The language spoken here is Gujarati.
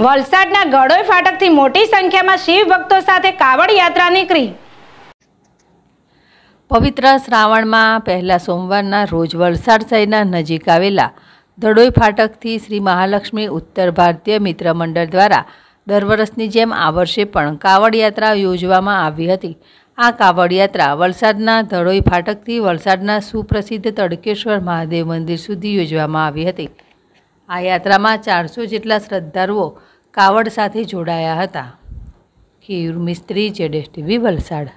વલસાડના ગળોઈ ફાટકથી મોટી સંખ્યામાં શિવ ભક્તો સાથે કાવડ યાત્રા નીકળી પવિત્ર શ્રાવણમાં પહેલા સોમવારના રોજ વલસાડ શહેરના નજીક આવેલા ધડોઈ ફાટકથી શ્રી મહાલક્ષ્મી ઉત્તર ભારતીય મિત્ર મંડળ દ્વારા દર વર્ષની જેમ આ વર્ષે પણ કાવડ યાત્રા યોજવામાં આવી હતી આ કાવડ યાત્રા વલસાડના ધડોઈ ફાટકથી વલસાડના સુપ્રસિદ્ધ તડકેશ્વર મહાદેવ મંદિર સુધી યોજવામાં આવી હતી આ યાત્રામાં ચારસો જેટલા શ્રદ્ધાળુઓ કાવડ સાથે જોડાયા હતા ખીર મિસ્ત્રી જેડેશ ટીવી વલસાડ